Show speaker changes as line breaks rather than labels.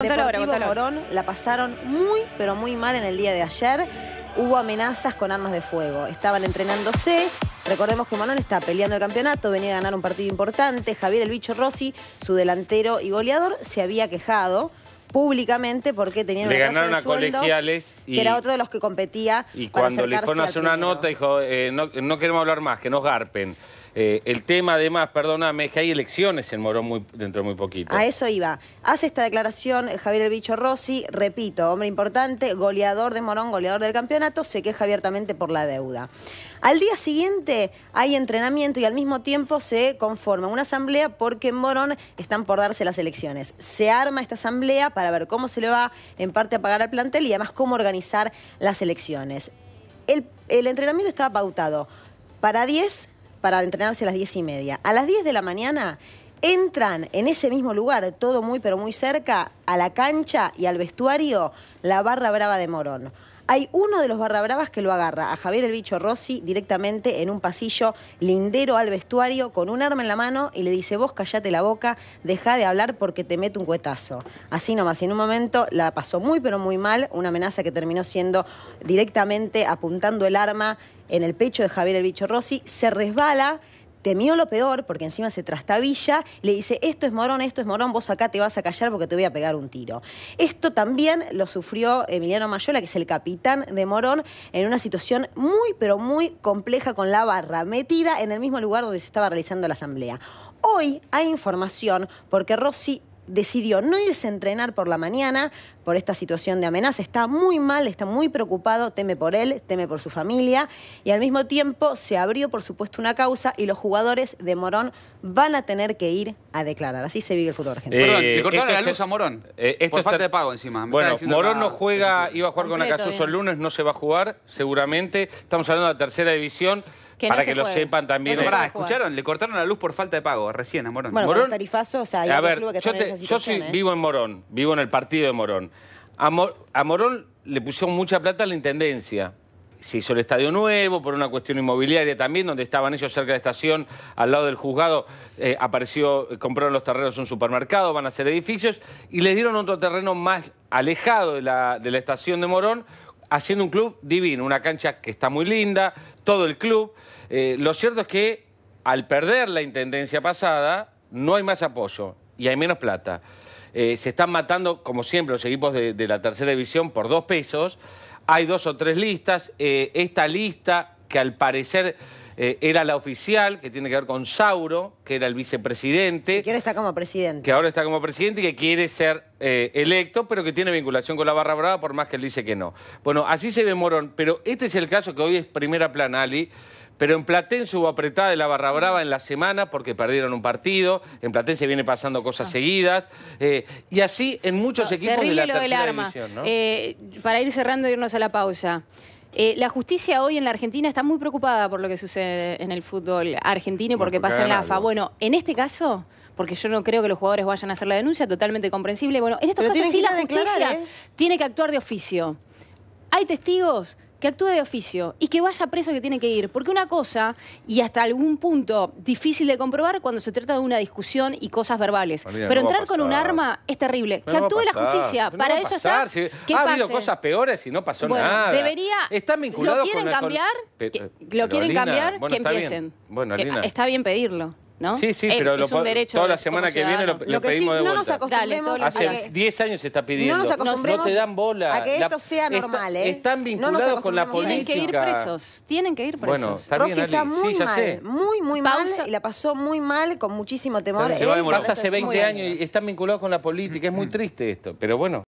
Deportivo
Morón la pasaron muy, pero muy mal en el día de ayer. Hubo amenazas con armas de fuego. Estaban entrenándose. Recordemos que Morón está peleando el campeonato, venía a ganar un partido importante. Javier El Bicho Rossi, su delantero y goleador, se había quejado públicamente porque tenía le ganaron a colegiales que era otro de los que competía y cuando le fueron a una nota
dijo eh, no, no queremos hablar más que nos garpen eh, el tema, además, perdóname, es que hay elecciones en Morón dentro de muy poquito. A
eso iba. Hace esta declaración eh, Javier El Bicho Rossi, repito, hombre importante, goleador de Morón, goleador del campeonato, se queja abiertamente por la deuda. Al día siguiente hay entrenamiento y al mismo tiempo se conforma una asamblea porque en Morón están por darse las elecciones. Se arma esta asamblea para ver cómo se le va en parte a pagar al plantel y además cómo organizar las elecciones. El, el entrenamiento estaba pautado para 10, para entrenarse a las diez y media. A las 10 de la mañana entran en ese mismo lugar, todo muy pero muy cerca, a la cancha y al vestuario, la barra brava de Morón. Hay uno de los barra bravas que lo agarra, a Javier el Bicho Rossi, directamente en un pasillo lindero al vestuario, con un arma en la mano y le dice, vos callate la boca, deja de hablar porque te meto un cuetazo. Así nomás, en un momento la pasó muy pero muy mal, una amenaza que terminó siendo directamente apuntando el arma en el pecho de Javier el Bicho Rossi, se resbala temió lo peor, porque encima se trastabilla, le dice, esto es morón, esto es morón, vos acá te vas a callar porque te voy a pegar un tiro. Esto también lo sufrió Emiliano Mayola, que es el capitán de Morón, en una situación muy, pero muy compleja con la barra, metida en el mismo lugar donde se estaba realizando la asamblea. Hoy hay información porque Rossi decidió no irse a entrenar por la mañana por esta situación de amenaza. Está muy mal, está muy preocupado, teme por él, teme por su familia y al mismo tiempo se abrió, por supuesto, una causa y los jugadores de Morón van a tener que ir a declarar. Así se vive el fútbol argentino. Perdón, eh, le cortaron la a Morón. Eh, esto por falta de pago
encima. bueno, Morón no juega, iba a jugar con Acasuso el lunes, no se va a jugar seguramente. Estamos hablando de la tercera división. Para que lo sepan también. ¿escucharon? Le cortaron la luz por falta de pago recién a Morón. Bueno, Morón,
tarifazo, o sea, hay a que yo, yo ¿eh? vivo en
Morón, vivo en el partido de Morón. A, Morón le pusieron mucha plata a la Intendencia se hizo el estadio nuevo por una cuestión inmobiliaria también, donde estaban ellos cerca de la estación, al lado del juzgado, eh, apareció, eh, compraron los terrenos un supermercado, van a hacer edificios, y les dieron otro terreno más alejado de la, de la estación de Morón, haciendo un club divino, una cancha que está muy linda, todo el club. Eh, lo cierto es que al perder la intendencia pasada, no hay más apoyo y hay menos plata. Eh, se están matando, como siempre, los equipos de, la tercera división por dos pesos. Hay dos o tres listas. Eh, esta lista, que al parecer eh, era la oficial, que tiene que ver con Sauro, que era el vicepresidente. Que ahora está como presidente. Que ahora está como presidente y que quiere ser eh, electo, pero que tiene vinculación con la barra brava, por más que él dice que no. Bueno, así se ve Morón, pero este es el caso que hoy es primera plana, Ali. Pero en Platense hubo apretada de la barra brava en la semana porque perdieron un partido. En Platense viene pasando cosas ah. seguidas. Eh, y así en muchos equipos de la tercera División,
para ir cerrando, e irnos a la pausa. Eh, la justicia hoy en la Argentina está muy preocupada por lo que sucede en el fútbol argentino y porque, pasa en la AFA. Bueno, en este caso, porque yo no creo que los jugadores vayan a hacer la denuncia, totalmente comprensible. Bueno, en estos casos sí la justicia ¿eh? tiene que actuar de oficio. Hay testigos que actúe de oficio y que vaya preso que tiene que ir. Porque una cosa, y hasta algún punto difícil de comprobar cuando se trata de una discusión y cosas verbales, pero entrar con un arma es terrible. que actúe la justicia. Para eso está. Si... ha habido cosas
peores y no pasó nada. Debería. Eh, ¿Lo quieren cambiar? Que, ¿Lo quieren cambiar? que empiecen. Bueno, está
bien pedirlo. ¿No? Sí, sí, eh, pero es, lo, es un derecho toda la semana que viene lo, lo, que pedimos sí, de vuelta. No nos acostumbremos Hace
10 años se está pidiendo. No nos acostumbremos no te dan bola. A que esto sea normal, ¿eh? Están vinculados con la política. Tienen que ir presos.
Tienen que ir presos. Bueno, está está muy sí, mal, sé. muy, muy mal. Y la pasó muy mal, con muchísimo temor. ¿eh? Se va a Pasa hace 20 años
y están vinculados con la política. Es muy triste esto, pero bueno.